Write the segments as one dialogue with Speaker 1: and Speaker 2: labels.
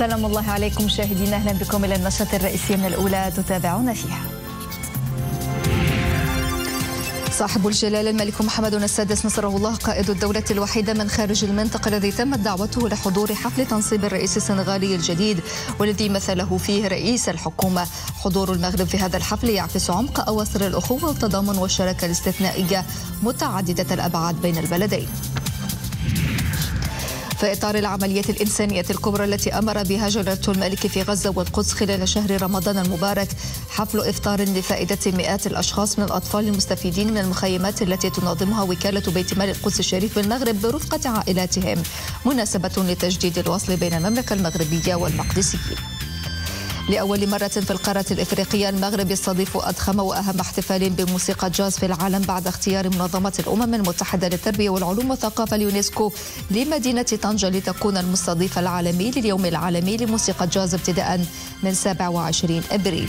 Speaker 1: السلام الله عليكم مشاهدينا اهلا بكم الى النشره الرئيسيه من الاولى تتابعون فيها صاحب الجلال الملك محمد السادس نصره الله قائد الدولة الوحيدة من خارج المنطقة الذي تمت دعوته لحضور حفل تنصيب الرئيس السنغالي الجديد والذي مثله فيه رئيس الحكومة حضور المغرب في هذا الحفل يعكس عمق أواصر الأخوة والتضامن والشراكة الاستثنائية متعددة الأبعاد بين البلدين في إطار العمليات الإنسانية الكبرى التي أمر بها جلالة الملك في غزة والقدس خلال شهر رمضان المبارك حفل إفطار لفائدة مئات الأشخاص من الأطفال المستفيدين من المخيمات التي تنظمها وكالة بيت مال القدس الشريف بالمغرب برفقة عائلاتهم مناسبة لتجديد الوصل بين المملكة المغربية والمقدسيين لأول مرة في القارة الإفريقية المغرب يستضيف أضخم وأهم احتفال بموسيقى جاز في العالم بعد اختيار منظمة الأمم المتحدة للتربية والعلوم والثقافة اليونسكو لمدينة طنجة لتكون المستضيف العالمي لليوم العالمي لموسيقى جاز ابتداء من 27 أبريل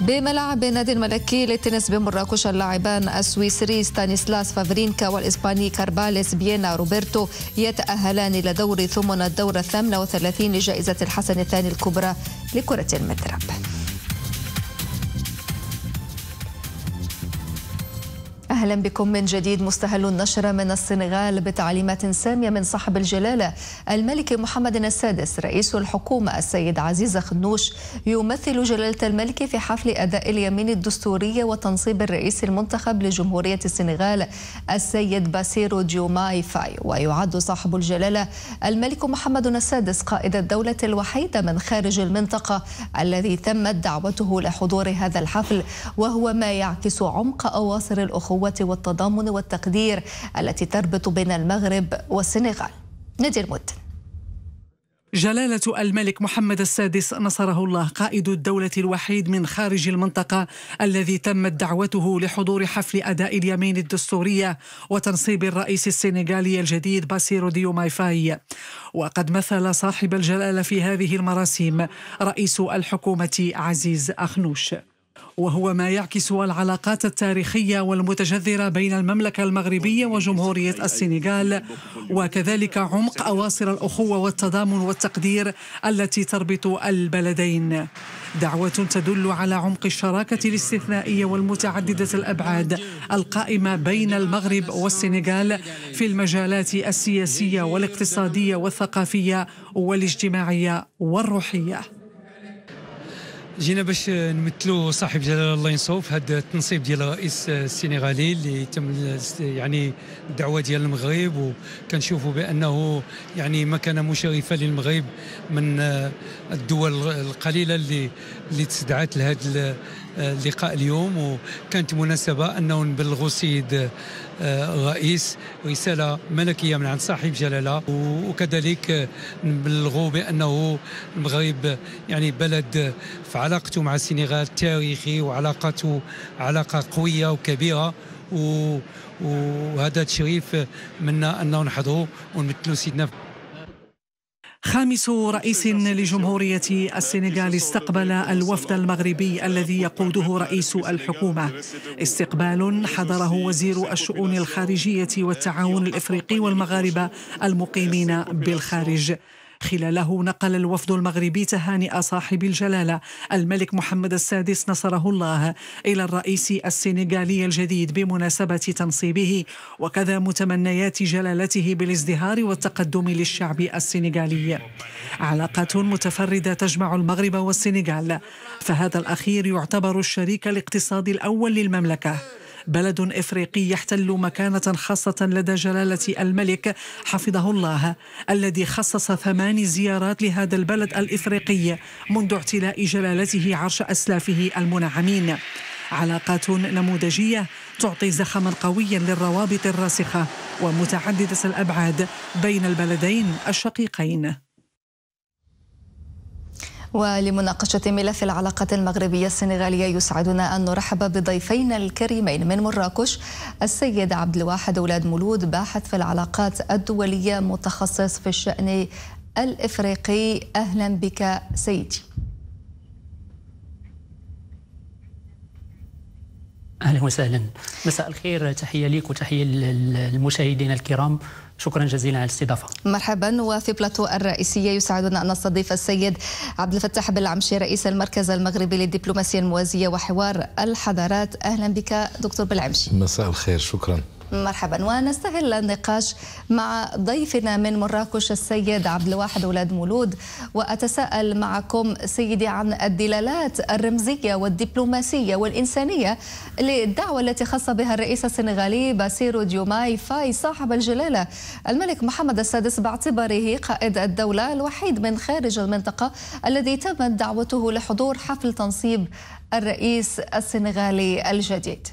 Speaker 1: بملعب النادي الملكي للتنس بمراكش اللاعبان السويسري ستانيسلاس فافرينكا والإسباني كارباليس بيينا روبرتو يتأهلان إلى دور ثمن الدورة الثامنة وثلاثين لجائزة الحسن الثاني الكبرى لكرة المدرب أهلا بكم من جديد مستهل النشرة من السنغال بتعليمات سامية من صاحب الجلالة الملك محمد السادس رئيس الحكومة السيد عزيز خنوش يمثل جلالة الملك في حفل أداء اليمين الدستورية وتنصيب الرئيس المنتخب لجمهورية السنغال السيد باسيرو ديوماي فاي ويعد صاحب الجلالة الملك محمد السادس قائد الدولة الوحيدة من خارج المنطقة الذي تمت دعوته لحضور هذا الحفل وهو ما يعكس عمق أواصر الأخوة الإخوة والتضامن والتقدير التي تربط بين المغرب والسنغال نادي المدن
Speaker 2: جلالة الملك محمد السادس نصره الله قائد الدولة الوحيد من خارج المنطقة الذي تمت دعوته لحضور حفل أداء اليمين الدستورية وتنصيب الرئيس السنغالي الجديد باسيرو ديو مايفاي وقد مثل صاحب الجلالة في هذه المراسم رئيس الحكومة عزيز أخنوش وهو ما يعكس العلاقات التاريخية والمتجذرة بين المملكة المغربية وجمهورية السنغال وكذلك عمق أواصر الأخوة والتضامن والتقدير التي تربط البلدين دعوة تدل على عمق الشراكة الاستثنائية والمتعددة الأبعاد القائمة بين المغرب والسنغال في المجالات السياسية والاقتصادية والثقافية والاجتماعية والروحية
Speaker 3: جينا باش نمثلوا صاحب جلال الله في هذا التنصيب ديال الرئيس السنغالي اللي تم يعني الدعوه ديال المغرب وكنشوفوا بانه يعني مكانه مشرفه للمغرب من الدول القليله اللي اللي تسدعت لهذا اللقاء اليوم وكانت مناسبة أنه نبلغوا السيد آه، الرئيس رسالة ملكية من عند صاحب جلالة وكذلك نبلغوا بأنه المغرب يعني بلد في علاقته مع السنغال تاريخي وعلاقته علاقة قوية وكبيرة وهذا تشريف منا أنه نحضره ونمثلوا سيدنا
Speaker 2: خامس رئيس لجمهورية السنغال استقبل الوفد المغربي الذي يقوده رئيس الحكومة استقبال حضره وزير الشؤون الخارجية والتعاون الإفريقي والمغاربة المقيمين بالخارج خلاله نقل الوفد المغربي تهانئ صاحب الجلالة الملك محمد السادس نصره الله إلى الرئيس السنغالي الجديد بمناسبة تنصيبه وكذا متمنيات جلالته بالازدهار والتقدم للشعب السنغالي علاقات متفردة تجمع المغرب والسنغال فهذا الأخير يعتبر الشريك الاقتصادي الأول للمملكة بلد إفريقي يحتل مكانة خاصة لدى جلالة الملك حفظه الله الذي خصص ثمان زيارات لهذا البلد الإفريقي منذ اعتلاء جلالته عرش أسلافه المنعمين علاقات نموذجية تعطي زخما قويا للروابط الراسخة ومتعددة الأبعاد بين البلدين الشقيقين
Speaker 1: ولمناقشة ملف العلاقات المغربية السنغالية يسعدنا أن نرحب بضيفينا الكريمين من مراكش السيد عبد الواحد أولاد مولود باحث في العلاقات الدولية متخصص في الشأن الإفريقي أهلا بك
Speaker 4: سيدي اهلا وسهلا مساء الخير تحيه ليك وتحيه للمشاهدين الكرام شكرا جزيلا على الاستضافه.
Speaker 1: مرحبا وفي بلاتو الرئيسيه يسعدنا ان نستضيف السيد عبد الفتاح بلعمشي رئيس المركز المغربي للدبلوماسيه الموازيه وحوار الحضارات اهلا بك دكتور بلعمشي
Speaker 5: مساء الخير شكرا.
Speaker 1: مرحبا ونستهل النقاش مع ضيفنا من مراكش السيد عبد الواحد ولاد مولود واتساءل معكم سيدي عن الدلالات الرمزيه والدبلوماسيه والانسانيه للدعوه التي خص بها الرئيس السنغالي باسيرو ديوماي فاي صاحب الجلاله الملك محمد السادس باعتباره قائد الدوله الوحيد من خارج المنطقه الذي تمت دعوته لحضور حفل تنصيب الرئيس السنغالي الجديد.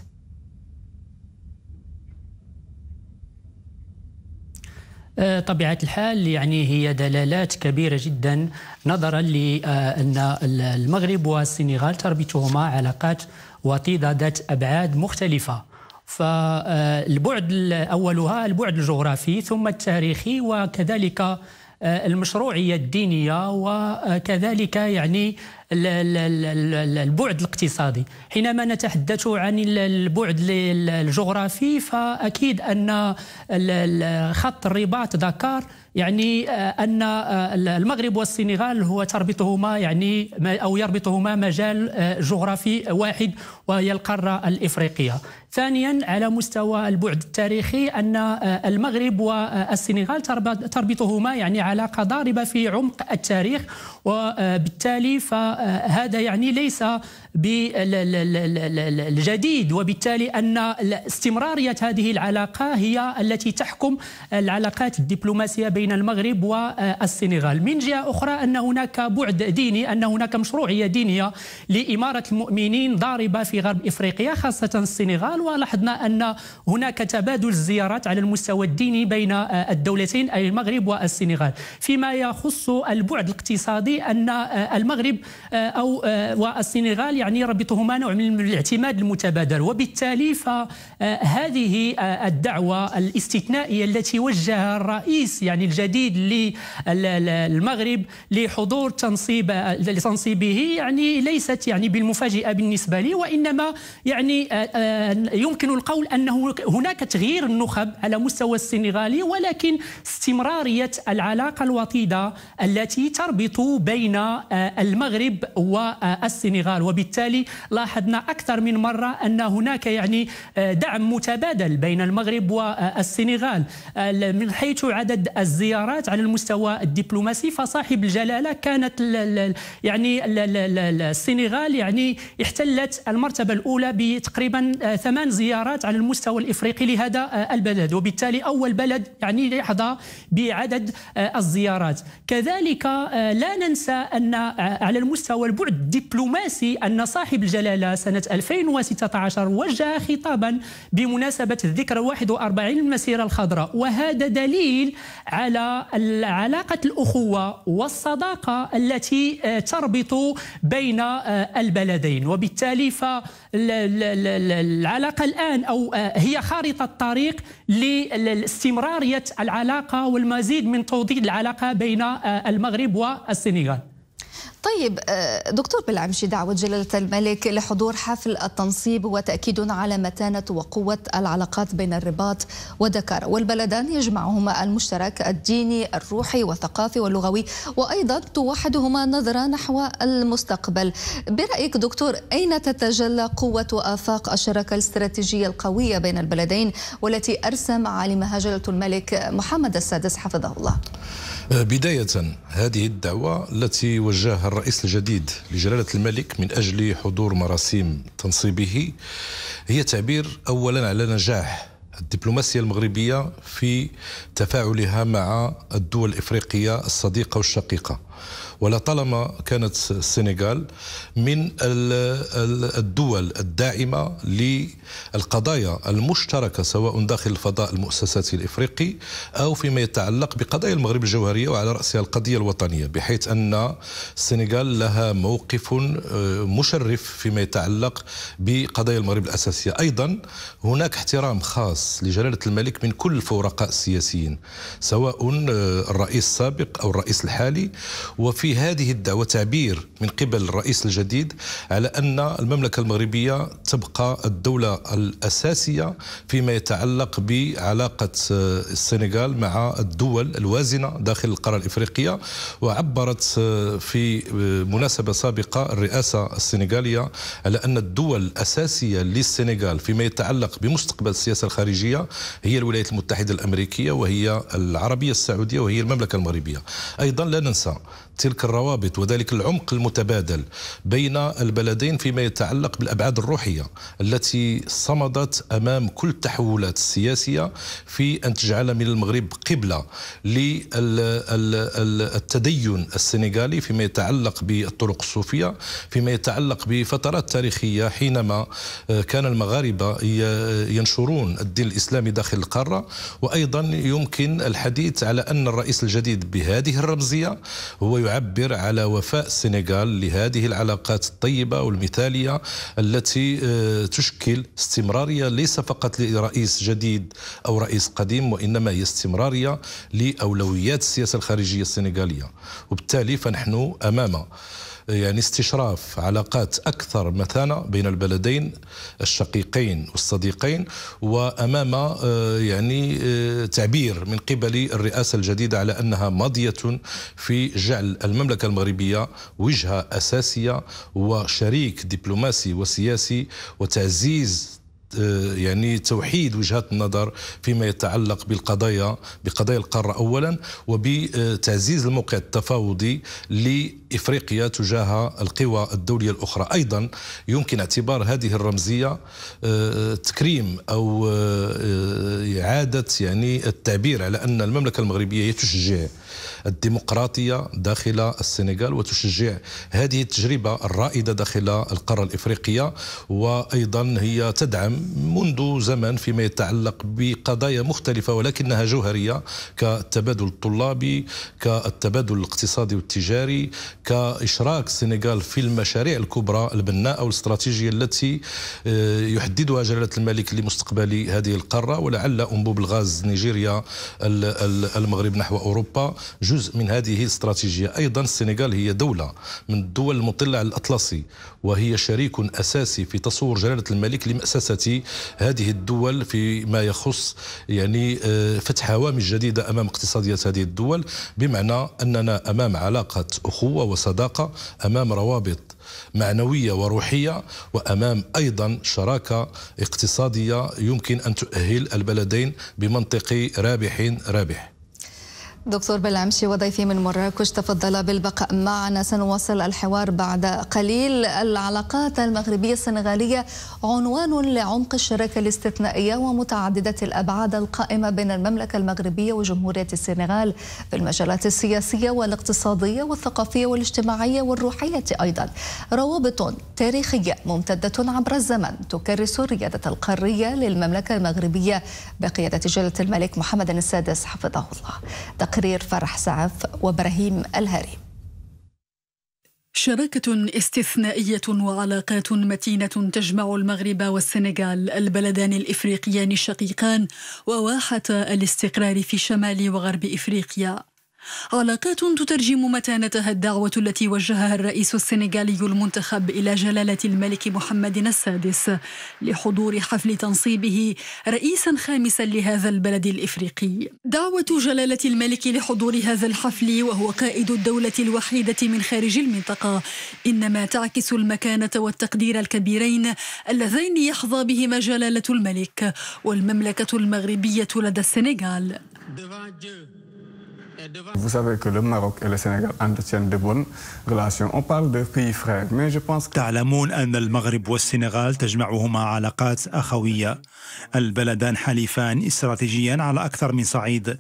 Speaker 4: آه، طبيعة الحال يعني هي دلالات كبيرة جدا نظرا لأن المغرب والسنغال تربطهما علاقات وطيدة ذات أبعاد مختلفة فالبعد أولها البعد الجغرافي ثم التاريخي وكذلك آه، المشروعية الدينية وكذلك يعني البعد الاقتصادي حينما نتحدث عن البعد الجغرافي فأكيد أن خط الرباط دكار يعني آه، ان آه، المغرب والسنغال هو تربطهما يعني او يربطهما مجال آه، جغرافي واحد وهي القاره الافريقيه. ثانيا على مستوى البعد التاريخي ان المغرب والسنغال تربطهما يعني علاقه ضاربه في عمق التاريخ وبالتالي فهذا يعني ليس بالجديد وبالتالي ان استمراريه هذه العلاقه هي التي تحكم العلاقات الدبلوماسيه بين بين المغرب والسنغال من جهة أخرى أن هناك بعد ديني أن هناك مشروعية دينية لإمارة المؤمنين ضاربة في غرب إفريقيا خاصة السنغال ولاحظنا أن هناك تبادل الزيارات على المستوى الديني بين الدولتين أي المغرب والسنغال فيما يخص البعد الاقتصادي أن المغرب أو والسنغال يعني يربطهما نوع من الاعتماد المتبادل وبالتالي فهذه الدعوة الاستثنائية التي وجهها الرئيس يعني الجديد للمغرب لحضور تنصيب لتنصيبه يعني ليست يعني بالمفاجئه بالنسبه لي وانما يعني آه، آه، يمكن القول انه هناك تغيير النخب على مستوى السنغالي ولكن استمراريه العلاقه الوطيده التي تربط بين آه، المغرب والسنغال وبالتالي لاحظنا اكثر من مره ان هناك يعني دعم متبادل بين المغرب والسنغال من حيث عدد الزيارات الزيارات على المستوى الدبلوماسي فصاحب الجلاله كانت يعني ال السنغال يعني احتلت المرتبه الاولى بتقريبا آه، ثمان زيارات على المستوى الافريقي لهذا آه، البلد وبالتالي اول بلد يعني يحظى بعدد آه، الزيارات كذلك لا ننسى ان على المستوى البعد الدبلوماسي ان صاحب الجلاله سنه 2016 وجه خطابا بمناسبه الذكرى 41 المسيره الخضراء وهذا دليل على على علاقة الأخوة والصداقة التي آه، تربط بين آه، البلدين وبالتالي فالعلاقة الآن أو آه، هي خارطة طريق لاستمرارية العلاقة والمزيد من توطيد العلاقة بين المغرب والسنغال
Speaker 1: طيب آه، دكتور بالعمشي دعوة جلالة الملك لحضور حفل التنصيب وتأكيد على متانة وقوة العلاقات بين الرباط ودكار والبلدان يجمعهما المشترك الديني الروحي والثقافي واللغوي وأيضا توحدهما نظرة نحو المستقبل برأيك دكتور أين تتجلى قوة وآفاق الشراكة الاستراتيجية القوية بين البلدين والتي أرسم عالمها جلالة الملك محمد السادس حفظه الله
Speaker 5: آه، بداية هذه الدعوة التي وجهها الرئيس الجديد لجلالة الملك من أجل حضور مراسيم تنصيبه هي تعبير أولا على نجاح الدبلوماسية المغربية في تفاعلها مع الدول الإفريقية الصديقة والشقيقة ولطالما كانت السنغال من الدول الداعمة للقضايا المشتركة سواء داخل الفضاء المؤسساتي الإفريقي أو فيما يتعلق بقضايا المغرب الجوهرية وعلى رأسها القضية الوطنية بحيث أن السنغال لها موقف آه، مشرف فيما يتعلق بقضايا المغرب الأساسية أيضا هناك احترام خاص لجلالة الملك من كل الفرقاء السياسيين سواء آه، الرئيس السابق أو الرئيس الحالي وفي هذه الدعوة تعبير من قبل الرئيس الجديد على أن المملكة المغربية تبقى الدولة الأساسية فيما يتعلق بعلاقة آه، السنغال مع الدول الوازنة داخل القارة الإفريقية وعبرت آه، في آه، مناسبة سابقة الرئاسة السنغالية على أن الدول الأساسية للسنغال فيما يتعلق بمستقبل السياسة الخارجية هي الولايات المتحدة الأمريكية وهي العربية السعودية وهي المملكة المغربية أيضا لا ننسى تلك الروابط وذلك العمق المتبادل بين البلدين فيما يتعلق بالابعاد الروحيه التي صمدت امام كل التحولات السياسيه في ان تجعل من المغرب قبله للتدين السنغالي فيما يتعلق بالطرق الصوفيه فيما يتعلق بفترات تاريخيه حينما آه، كان المغاربه ينشرون الدين الاسلامي داخل القاره وايضا يمكن الحديث على ان الرئيس الجديد بهذه الرمزيه هو يعبر على وفاء السنغال لهذه العلاقات الطيبة والمثالية التي آه، تشكل استمرارية ليس فقط لرئيس جديد أو رئيس قديم وإنما هي استمرارية لأولويات السياسة الخارجية السنغالية وبالتالي فنحن أمام يعني استشراف علاقات أكثر مثانة بين البلدين الشقيقين والصديقين وأمام آه، يعني آه، تعبير من قبل الرئاسة الجديدة على أنها ماضية في جعل المملكة المغربية وجهة أساسية وشريك دبلوماسي وسياسي وتعزيز آه، يعني توحيد وجهات النظر فيما يتعلق بالقضايا بقضايا القارة أولا وبتعزيز الموقع التفاوضي لإفريقيا تجاه القوى الدولية الأخرى أيضا يمكن اعتبار هذه الرمزية آه، تكريم أو آه، إعادة يعني التعبير على أن المملكة المغربية هي تشجع الديمقراطية داخل السنغال وتشجع هذه التجربة الرائدة داخل القارة الإفريقية وأيضا هي تدعم منذ زمن فيما يتعلق بقضايا مختلفة ولكنها جوهرية كالتبادل الطلابي كالتبادل الاقتصادي والتجاري كإشراك السنغال في المشاريع الكبرى البناءة والاستراتيجية التي آه، يحددها جلالة الملك لمستقبل هذه القارة ولعل أنبوب الغاز نيجيريا المغرب نحو أوروبا جزء من هذه الاستراتيجية أيضا السنغال هي دولة من الدول المطلة على الأطلسي وهي شريك أساسي في تصور جلالة الملك لمأسسة هذه الدول فيما يخص يعني آه، فتح هوامش جديدة أمام اقتصادية هذه الدول بمعنى أننا أمام علاقة أخوة وصداقة أمام روابط معنوية وروحية وأمام أيضا شراكة اقتصادية يمكن أن تؤهل البلدين بمنطق رابح رابح
Speaker 1: دكتور بلعمشي وضيفي من مراكش تفضل بالبقاء معنا سنواصل الحوار بعد قليل العلاقات المغربية السنغالية عنوان لعمق الشراكة الاستثنائية ومتعددة الأبعاد القائمة بين المملكة المغربية وجمهورية السنغال في المجالات السياسية والاقتصادية والثقافية والاجتماعية والروحية أيضا روابط تاريخية ممتدة عبر الزمن تكرس ريادة القارية للمملكة المغربية بقيادة جلالة الملك محمد السادس حفظه الله تقرير فرح سعف وابراهيم الهري
Speaker 6: شراكة استثنائية وعلاقات متينة تجمع المغرب والسنغال البلدان الافريقيان الشقيقان وواحة الاستقرار في شمال وغرب افريقيا علاقات تترجم متانتها الدعوة التي وجهها الرئيس السنغالي المنتخب إلى جلالة الملك محمد السادس لحضور حفل تنصيبه رئيسا خامسا لهذا البلد الإفريقي دعوة جلالة الملك لحضور هذا الحفل وهو قائد الدولة الوحيدة من خارج المنطقة إنما تعكس المكانة والتقدير الكبيرين اللذين يحظى بهما جلالة الملك والمملكة المغربية لدى السنغال
Speaker 7: Vous savez que le Maroc et le Sénégal entretiennent de bonnes relations.
Speaker 8: On parle de pays frères, mais je pense que... تعلمون أن المغرب والسنغال تجمعهما علاقات أخوية. البلدان حليفان استراتيجيا على أكثر من صعيد.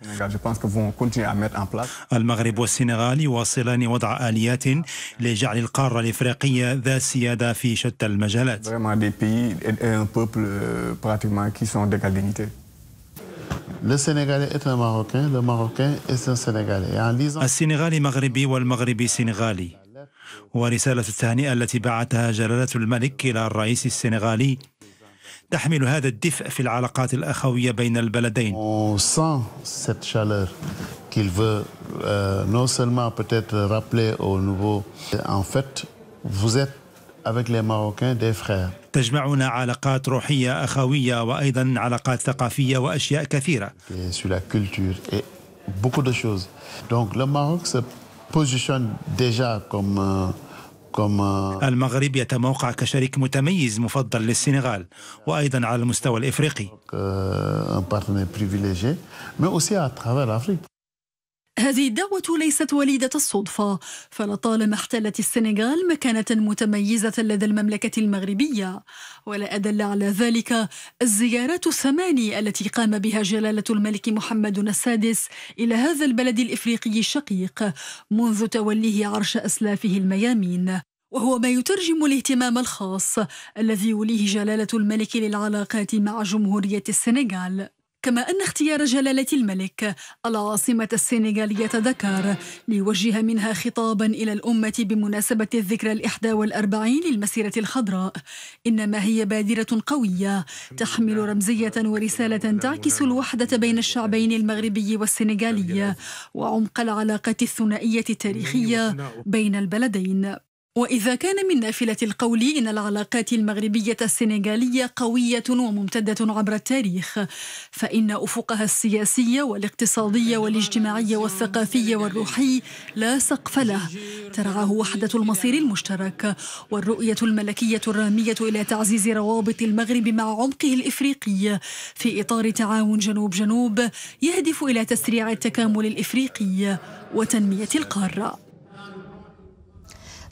Speaker 8: المغرب والسنغال يواصلان وضع آليات لجعل القارة الإفريقية ذات سيادة في شتى المجالات. السنغالي مغربي والمغربي سنغالي ورسالة التهنئة التي بعثها جلالة الملك إلى الرئيس السنغالي
Speaker 9: تحمل هذا الدفء في العلاقات الأخوية بين البلدين euh, vous êtes avec les Marocains des frères. تجمعنا علاقات
Speaker 8: روحية أخوية وأيضا علاقات ثقافية وأشياء كثيرة
Speaker 9: euh, euh, المغرب يتموقع كشريك متميز مفضل للسنغال وايضا على المستوى الافريقي. Euh,
Speaker 6: هذه الدعوة ليست وليدة الصدفة فلطالما احتلت السنغال مكانة متميزة لدى المملكة المغربية ولا أدل على ذلك الزيارات الثماني التي قام بها جلالة الملك محمد السادس إلى هذا البلد الإفريقي الشقيق منذ توليه عرش أسلافه الميامين وهو ما يترجم الاهتمام الخاص الذي يوليه جلالة الملك للعلاقات مع جمهورية السنغال كما أن اختيار جلالة الملك العاصمة السنغالية دكار ليوجه منها خطابا إلى الأمة بمناسبة الذكرى الإحدى والأربعين للمسيرة الخضراء إنما هي بادرة قوية تحمل رمزية ورسالة تعكس الوحدة بين الشعبين المغربي والسنغالي وعمق العلاقة الثنائية التاريخية بين البلدين وإذا كان من نافلة القول إن العلاقات المغربية السنغالية قوية وممتدة عبر التاريخ فإن أفقها السياسي والاقتصادي والاجتماعي والثقافي والروحي لا سقف له ترعاه وحدة المصير المشترك والرؤية الملكية الرامية إلى تعزيز روابط المغرب مع عمقه الإفريقي في إطار تعاون جنوب جنوب يهدف إلى تسريع التكامل الإفريقي وتنمية القارة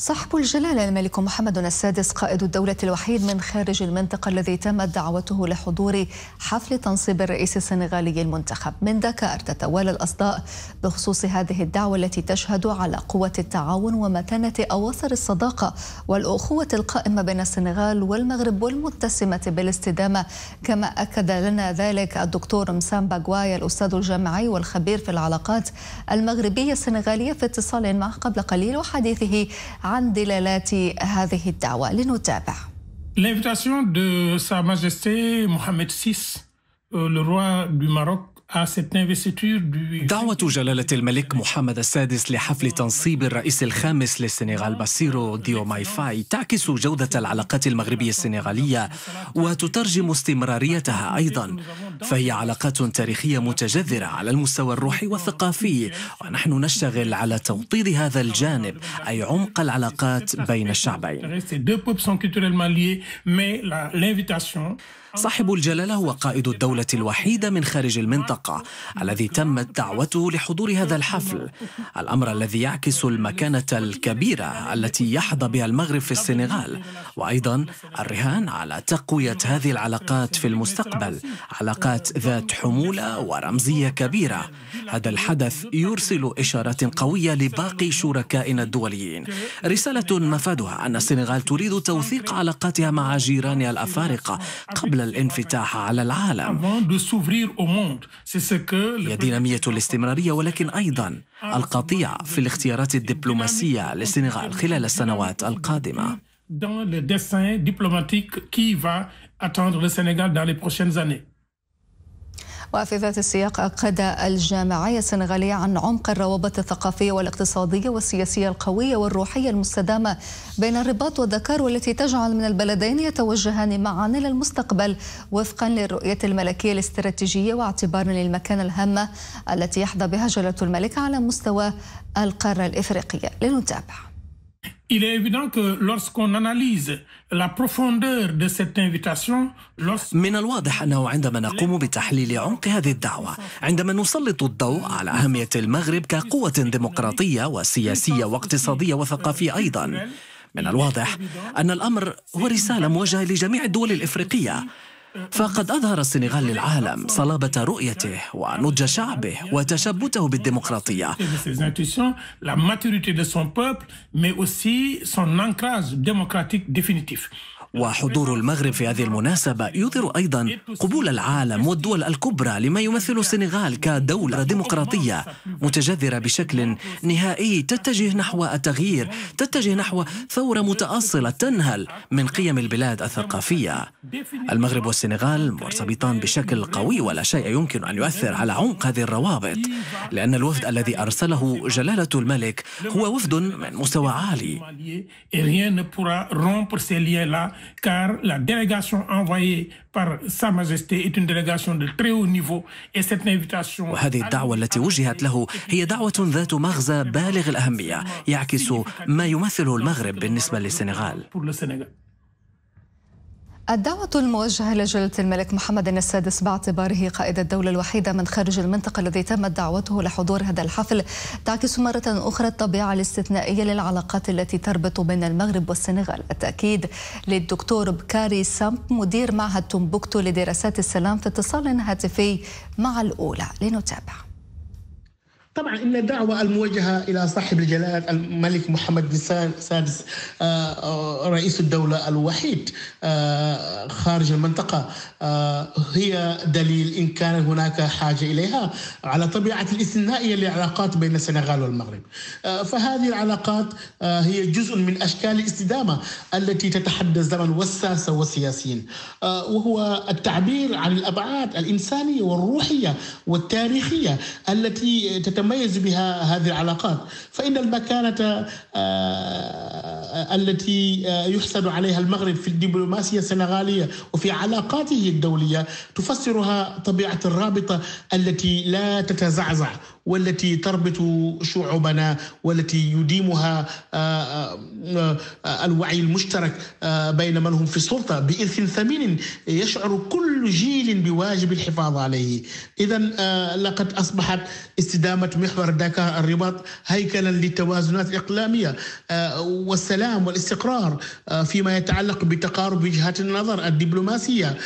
Speaker 1: صاحب الجلالة الملك محمد السادس قائد الدولة الوحيد من خارج المنطقة الذي تمت دعوته لحضور حفل تنصيب الرئيس السنغالي المنتخب من دكار تتوالى الأصداء بخصوص هذه الدعوة التي تشهد على قوة التعاون ومتانة أواصر الصداقة والأخوة القائمة بين السنغال والمغرب والمتسمة بالاستدامة كما أكد لنا ذلك الدكتور مسام باغواي الأستاذ الجامعي والخبير في العلاقات المغربية السنغالية في اتصال معه قبل قليل وحديثه عن دلالات هذه الدعوة لنتابع
Speaker 10: L'invitation de Sa Majesté Mohamed VI, le roi du Maroc,
Speaker 11: دعوة جلالة الملك محمد السادس لحفل تنصيب الرئيس الخامس للسنغال باسيرو ديو ماي فاي تعكس جودة العلاقات المغربية السنغالية وتترجم استمراريتها أيضا فهي علاقات تاريخية متجذرة على المستوى الروحي والثقافي ونحن نشتغل على توطيد هذا الجانب أي عمق العلاقات بين الشعبين صاحب الجلالة هو قائد الدولة الوحيده من خارج المنطقة الذي تمت دعوته لحضور هذا الحفل الأمر الذي يعكس المكانة الكبيرة التي يحظى بها المغرب في السنغال وأيضا الرهان على تقوية هذه العلاقات في المستقبل علاقات ذات حمولة ورمزية كبيرة هذا الحدث يرسل إشارات قوية لباقي شركائنا الدوليين رسالة مفادها أن السنغال تريد توثيق علاقاتها مع جيرانها الأفارقة قبل الانفتاح على العالم هي دينامية الاستمرارية ولكن أيضا القطيع في الاختيارات الدبلوماسية للسنغال خلال السنوات القادمة
Speaker 10: dans le dessin diplomatique qui va attendre le Sénégal dans les prochaines années.
Speaker 1: وفي ذات السياق أكد الجامعية السنغالية عن عمق الروابط الثقافية والاقتصادية والسياسية القوية والروحية المستدامة بين الرباط والدكار والتي تجعل من البلدين يتوجهان معا إلى المستقبل وفقا للرؤية الملكية الاستراتيجية واعتبارا للمكانة الهامة التي يحظى بها جلالة الملك على مستوى القارة الإفريقية لنتابع
Speaker 10: Il est évident que lorsqu'on analyse la profondeur de cette invitation,
Speaker 11: من الواضح أنه عندما نقوم بتحليل عمق هذه الدعوة عندما نسلط الضوء على أهمية المغرب كقوة ديمقراطية وسياسية واقتصادية وثقافية أيضا من الواضح أن الأمر هو رسالة موجهة لجميع الدول الإفريقية فقد أظهر السنغال للعالم صلابة رؤيته ونضج شعبه وتشبته بالديمقراطية وحضور المغرب في هذه المناسبة يظهر أيضا قبول العالم والدول الكبرى لما يمثل السنغال كدولة ديمقراطية متجذرة بشكل نهائي تتجه نحو التغيير تتجه نحو ثورة متأصلة تنهل من قيم البلاد الثقافية المغرب والسنغال مرتبطان بشكل قوي ولا شيء يمكن أن يؤثر على عمق هذه الروابط لأن الوفد الذي أرسله جلالة الملك هو وفد من مستوى عالي
Speaker 10: car la délégation envoyée par
Speaker 11: Sa Majesté est une délégation de très haut niveau et cette invitation وهذه الدعوة التي وجهت له هي دعوة ذات مغزى بالغ الأهمية يعكس ما يمثله المغرب بالنسبة للسنغال
Speaker 1: الدعوة الموجهة لجلالة الملك محمد السادس باعتباره قائد الدولة الوحيدة من خارج المنطقة الذي تمت دعوته لحضور هذا الحفل تعكس مرة أخرى الطبيعة الاستثنائية للعلاقات التي تربط بين المغرب والسنغال التأكيد للدكتور بكاري سامب مدير معهد تومبوكتو لدراسات السلام في اتصال هاتفي مع الأولى لنتابع
Speaker 9: طبعا ان الدعوه الموجهه الى صاحب الجلاله الملك محمد بن سادس آه، آه، رئيس الدوله الوحيد آه، خارج المنطقه هي دليل ان كان هناك حاجه اليها على طبيعه الاستثنائيه للعلاقات بين السنغال والمغرب. فهذه العلاقات هي جزء من اشكال الاستدامه التي تتحدى الزمن والساسه والسياسيين وهو التعبير عن الابعاد الانسانيه والروحيه والتاريخيه التي تتم تتميز بها هذه العلاقات فإن المكانة آه، آه، التي آه، يحسد عليها المغرب في الدبلوماسية السنغالية وفي علاقاته الدولية تفسرها طبيعة الرابطة التي لا تتزعزع والتي تربط شعوبنا والتي يديمها آه، آه، آه، الوعي المشترك بين من هم في السلطه بارث ثمين يشعر كل جيل بواجب الحفاظ عليه. اذا لقد اصبحت استدامه محور داكا الرباط هيكلا للتوازنات الاقلاميه والسلام والاستقرار فيما يتعلق بتقارب وجهات النظر الدبلوماسيه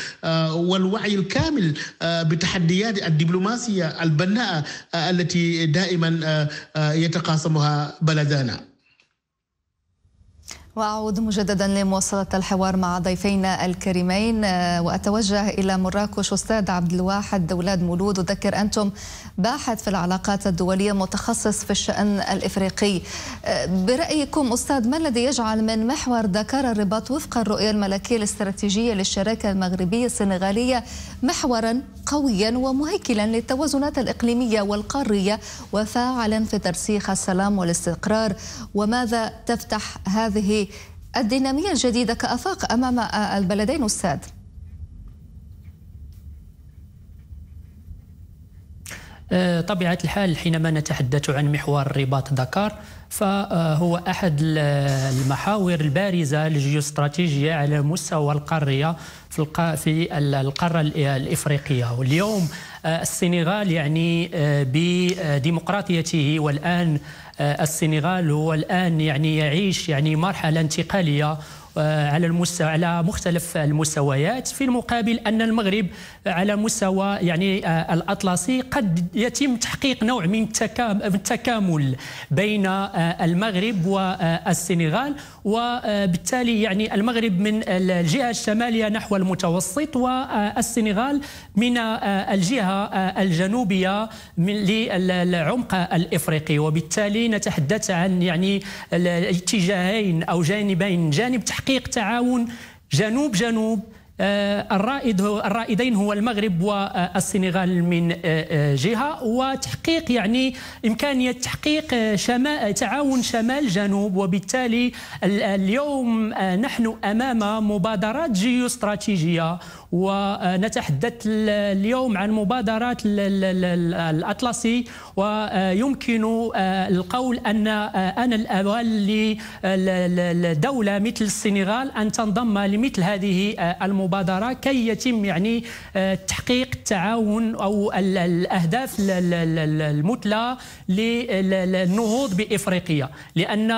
Speaker 9: والوعي الكامل بتحديات الدبلوماسيه البناءه التي التي دائما آه، آه، يتقاسمها بلدانا
Speaker 1: وأعود مجددا لمواصلة الحوار مع ضيفينا الكريمين آه، وأتوجه إلى مراكش أستاذ عبد الواحد دولاد مولود أذكر أنتم باحث في العلاقات الدولية متخصص في الشأن الإفريقي آه، برأيكم أستاذ ما الذي يجعل من محور دكار الرباط وفق الرؤية الملكية الاستراتيجية للشراكة المغربية السنغالية محورا قويا ومهيكلا للتوازنات الإقليمية والقارية وفاعلا في ترسيخ السلام والاستقرار وماذا تفتح هذه الدينامية الجديدة كأفاق أمام البلدين أستاذ؟
Speaker 4: أه، طبيعة الحال حينما نتحدث عن محور رباط دكار فهو أحد المحاور البارزة للجيوستراتيجية على مستوى القارية في القارة الإفريقية واليوم أه، السنغال يعني أه، بديمقراطيته والآن آه، السنغال هو الان يعني يعيش يعني مرحله انتقاليه آه، على المستوى على مختلف المستويات في المقابل ان المغرب على مستوى يعني آه، الاطلسي قد يتم تحقيق نوع من التكامل بين آه، المغرب والسنغال وبالتالي يعني المغرب من الجهه الشماليه نحو المتوسط والسنغال من الجهه الجنوبيه من للعمق الافريقي وبالتالي نتحدث عن يعني الاتجاهين او جانبين جانب تحقيق تحقيق تعاون جنوب جنوب آه، الرائد الرائدين هو المغرب والسنغال من آه، آه، جهه وتحقيق يعني امكانيه تحقيق شمال تعاون شمال جنوب وبالتالي اليوم نحن امام مبادرات جيوستراتيجيه ونتحدث اليوم عن مبادرات الأطلسي ويمكن آه، القول أن آه، أنا الأول لدولة مثل السنغال أن تنضم لمثل هذه آه، المبادرة كي يتم يعني تحقيق التعاون أو الأهداف المتلى للنهوض بإفريقيا لأن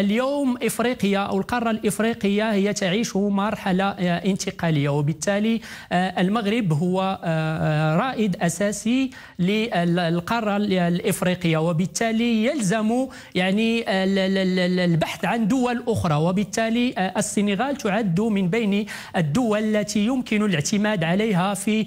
Speaker 4: اليوم إفريقيا أو القارة الإفريقية هي تعيش مرحلة انتقالية وبالتالي آه، المغرب هو آه، آه، رائد أساسي للقارة الإفريقية وبالتالي يلزم يعني البحث عن دول أخرى وبالتالي السنغال تعد من بين الدول التي يمكن الاعتماد عليها في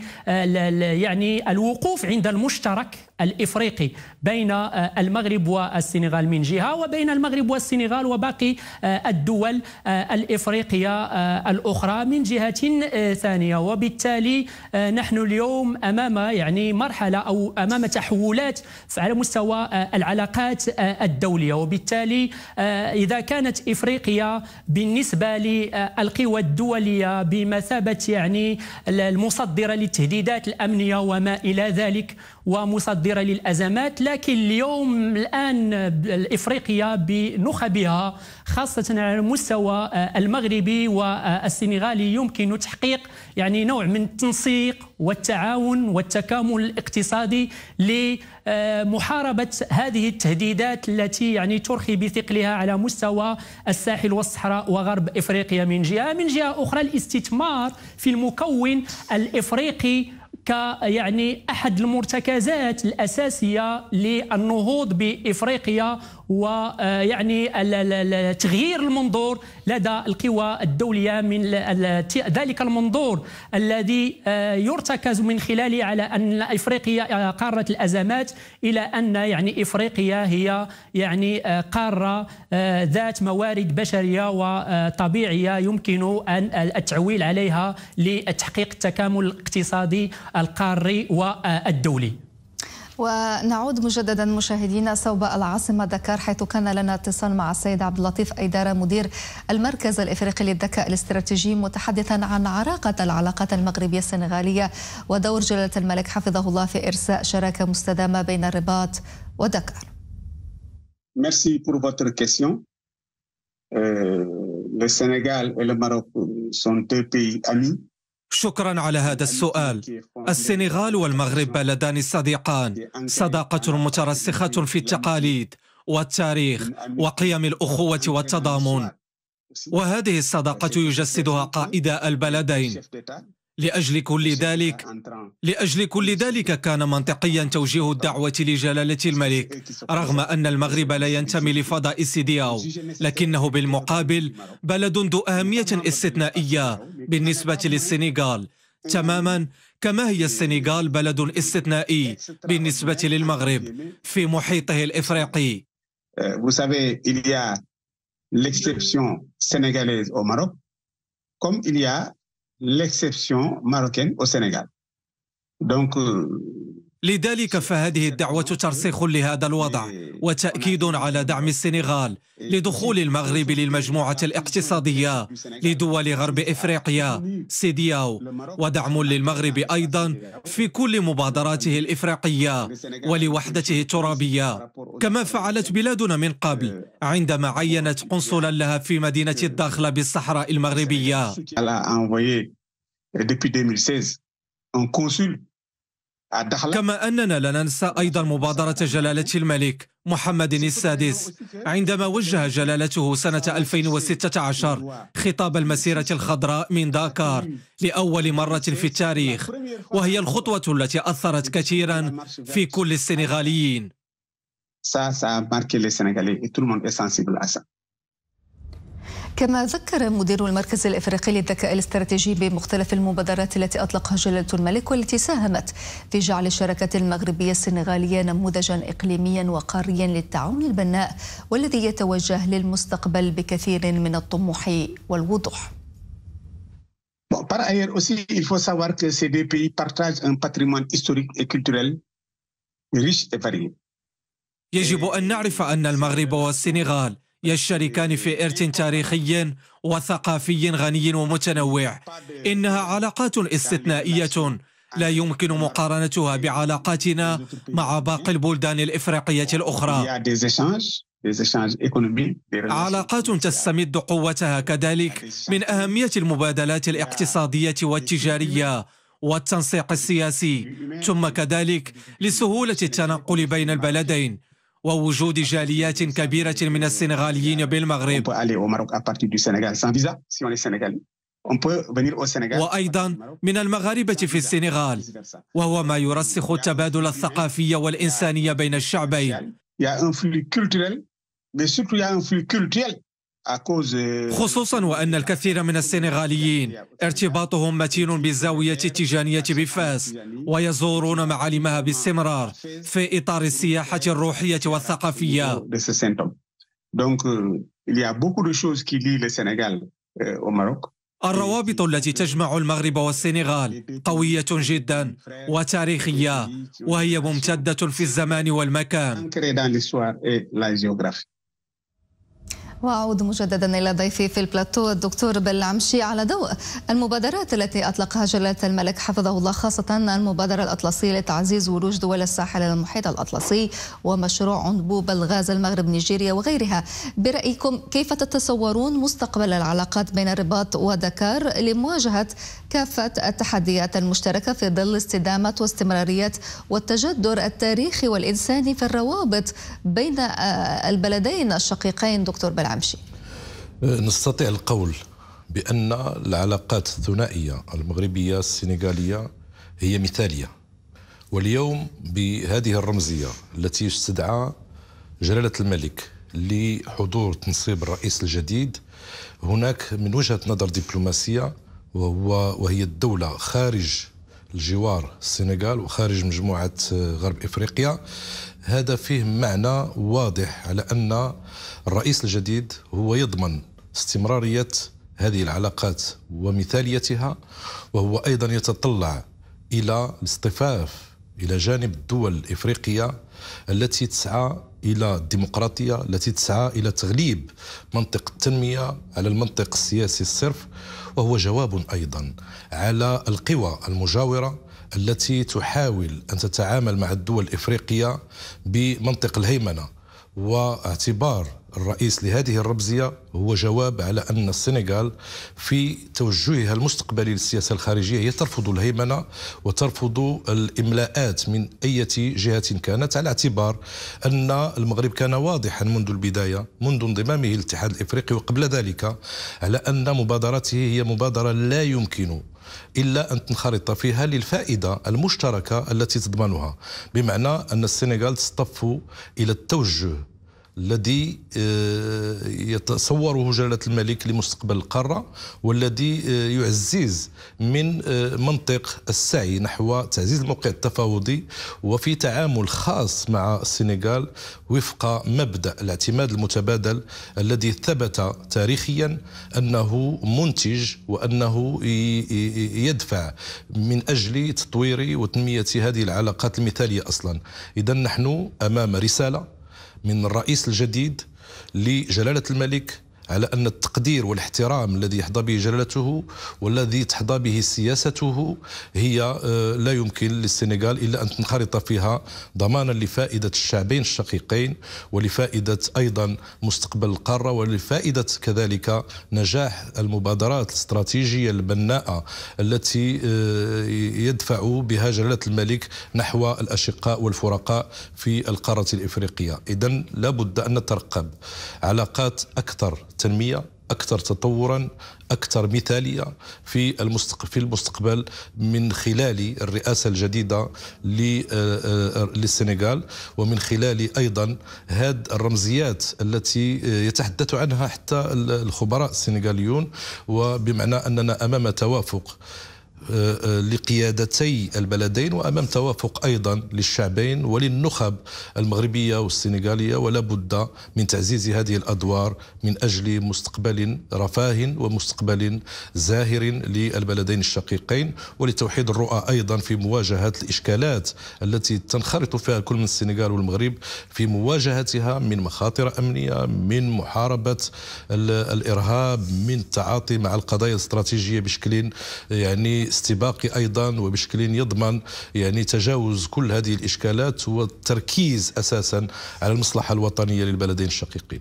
Speaker 4: يعني الوقوف عند المشترك الإفريقي بين آه، المغرب والسنغال من جهة وبين المغرب والسنغال وباقي آه، الدول آه، الإفريقية الأخرى من جهة ثانية وبالتالي نحن اليوم أمام يعني مرحلة أو أمام تحولات على مستوى العلاقات الدولية وبالتالي إذا كانت إفريقيا بالنسبة للقوى الدولية بمثابة يعني المصدرة للتهديدات الأمنية وما إلى ذلك ومصدرة للأزمات لكن اليوم الآن افريقيا بنخبها خاصة على المستوى آه، المغربي والسنغالي يمكن تحقيق يعني نوع من التنسيق والتعاون والتكامل الاقتصادي لمحاربة آه، هذه التهديدات التي يعني ترخي بثقلها على مستوى الساحل والصحراء وغرب إفريقيا من جهة من جهة أخرى الاستثمار في المكون الإفريقي ك يعني احد المرتكزات الاساسيه للنهوض بافريقيا ويعني تغيير المنظور لدى القوى الدوليه من ذلك المنظور الذي آه، يرتكز من خلاله على ان افريقيا آه، قاره الازمات الى ان يعني افريقيا هي يعني آه، قاره ذات موارد بشريه وطبيعيه يمكن ان التعويل عليها لتحقيق التكامل الاقتصادي القاري والدولي
Speaker 1: ونعود مجددا مشاهدينا صوب العاصمه دكار حيث كان لنا اتصال مع السيد عبد اللطيف ايداره مدير المركز الافريقي للذكاء الاستراتيجي متحدثا عن عراقه العلاقات المغربيه السنغاليه ودور جلاله الملك حفظه الله في ارساء شراكه مستدامه بين الرباط ودكار.
Speaker 7: Merci pour votre question. Euh, le Sénégal et le Maroc sont deux pays amis.
Speaker 3: شكرا على هذا السؤال السنغال والمغرب بلدان صديقان صداقة مترسخة في التقاليد والتاريخ وقيم الأخوة والتضامن وهذه الصداقة يجسدها قائد البلدين لأجل كل ذلك لأجل كل ذلك كان منطقيا توجيه الدعوة لجلالة الملك رغم أن المغرب لا ينتمي لفضاء السيدياو لكنه بالمقابل بلد ذو أهمية استثنائية بالنسبة للسنغال تماما كما هي السنغال بلد استثنائي بالنسبة للمغرب في محيطه الإفريقي
Speaker 7: أه، l'exception sénégalaise au Maroc, comme il y a l'exception marocaine au Sénégal. Donc, euh,
Speaker 3: لذلك فهذه الدعوة ترسيخ لهذا الوضع وتأكيد على دعم السنغال لدخول المغرب للمجموعة الاقتصادية لدول غرب إفريقيا سيدياو ودعم للمغرب أيضا في كل مبادراته الإفريقية ولوحدته الترابية كما فعلت بلادنا من قبل عندما عينت قنصلا لها في مدينة الداخلة بالصحراء المغربية 2016 كما أننا لا ننسى أيضا مبادرة جلالة الملك محمد السادس عندما وجه جلالته سنة 2016 خطاب المسيرة الخضراء من داكار لأول مرة في التاريخ وهي الخطوة التي أثرت كثيرا في كل السنغاليين
Speaker 1: كما ذكر مدير المركز الإفريقي للذكاء الاستراتيجي بمختلف المبادرات التي أطلقها جلالة الملك والتي ساهمت في جعل الشراكة المغربية السنغالية نموذجا إقليميا وقاريا للتعاون البناء والذي يتوجه للمستقبل بكثير من الطموح والوضوح.
Speaker 3: يجب أن نعرف أن المغرب والسنغال يشتركان في إرث تاريخي وثقافي غني ومتنوع إنها علاقات استثنائية لا يمكن مقارنتها بعلاقاتنا مع باقي البلدان الإفريقية الأخرى علاقات تستمد قوتها كذلك من أهمية المبادلات الاقتصادية والتجارية والتنسيق السياسي ثم كذلك لسهولة التنقل بين البلدين ووجود جاليات كبيرة من السنغاليين بالمغرب وأيضا من المغاربة في السنغال وهو ما يرسخ التبادل الثقافي والإنساني بين الشعبين خصوصا وأن الكثير من السنغاليين ارتباطهم متين بالزاوية التجانية بفاس ويزورون معالمها باستمرار في إطار السياحة الروحية والثقافية
Speaker 7: euh, euh,
Speaker 3: الروابط التي تجمع المغرب والسنغال قوية جدا وتاريخية وهي ممتدة في الزمان والمكان
Speaker 1: وأعود مجددا إلى ضيفي في البلاتو الدكتور بلعمشي على ضوء المبادرات التي أطلقها جلالة الملك حفظه الله خاصة المبادرة الأطلسية لتعزيز ولوج دول الساحل المحيط الأطلسي ومشروع أنبوب الغاز المغرب نيجيريا وغيرها برأيكم كيف تتصورون مستقبل العلاقات بين الرباط ودكار لمواجهة كافة التحديات المشتركة في ظل استدامة واستمرارية والتجدر التاريخي والإنساني في الروابط بين آه، البلدين الشقيقين دكتور بلعمشي العمشي
Speaker 5: أه، نستطيع القول بأن العلاقات الثنائية المغربية السنغالية هي مثالية واليوم بهذه الرمزية التي استدعى جلالة الملك لحضور تنصيب الرئيس الجديد هناك من وجهة نظر دبلوماسية وهو وهي الدولة خارج الجوار السنغال وخارج مجموعة أه، غرب إفريقيا هذا فيه معنى واضح على أن الرئيس الجديد هو يضمن استمرارية هذه العلاقات ومثاليتها وهو أيضا يتطلع إلى الاصطفاف إلى جانب الدول الإفريقية التي تسعى إلى الديمقراطية التي تسعى إلى تغليب منطق التنمية على المنطق السياسي الصرف وهو جواب أيضا على القوى المجاورة التي تحاول أن تتعامل مع الدول الإفريقية بمنطق الهيمنة واعتبار الرئيس لهذه الرمزية هو جواب على أن السنغال في توجهها المستقبلي للسياسة الخارجية هي ترفض الهيمنة وترفض الإملاءات من أي جهة كانت على اعتبار أن المغرب كان واضحا منذ البداية منذ انضمامه للاتحاد الإفريقي وقبل ذلك على أن مبادرته هي مبادرة لا يمكن إلا أن تنخرط فيها للفائدة المشتركة التي تضمنها بمعنى أن السنغال تصطف إلى التوجه الذي آه، يتصوره جلالة الملك لمستقبل القارة والذي آه، يعزز من آه، منطق السعي نحو تعزيز الموقع التفاوضي وفي تعامل خاص مع السنغال وفق مبدأ الاعتماد المتبادل الذي ثبت تاريخيا أنه منتج وأنه يدفع من أجل تطوير وتنمية هذه العلاقات المثالية أصلا إذا نحن أمام رسالة من الرئيس الجديد لجلاله الملك على أن التقدير والاحترام الذي يحظى به جلالته والذي تحظى به سياسته هي آه، لا يمكن للسنغال إلا أن تنخرط فيها ضمانا لفائدة الشعبين الشقيقين ولفائدة أيضا مستقبل القارة ولفائدة كذلك نجاح المبادرات الاستراتيجية البناءة التي آه، يدفع بها جلالة الملك نحو الأشقاء والفرقاء في القارة الإفريقية إذا لابد أن نترقب علاقات أكثر تنميه اكثر تطورا اكثر مثاليه في المستقبل في المستقبل من خلال الرئاسه الجديده آه، آه، للسنغال ومن خلال ايضا هاد الرمزيات التي يتحدث عنها حتى الخبراء السنغاليون وبمعنى اننا امام توافق آه، آه، لقيادتي البلدين وامام توافق ايضا للشعبين وللنخب المغربيه والسنغاليه ولا بد من تعزيز هذه الادوار من اجل مستقبل رفاه ومستقبل زاهر للبلدين الشقيقين ولتوحيد الرؤى ايضا في مواجهه الاشكالات التي تنخرط فيها كل من السنغال والمغرب في مواجهتها من مخاطر امنيه من محاربه الارهاب من التعاطي مع القضايا الاستراتيجيه بشكل يعني استباقي ايضا وبشكل يضمن يعني تجاوز كل هذه الاشكالات والتركيز اساسا على المصلحه الوطنيه للبلدين الشقيقين.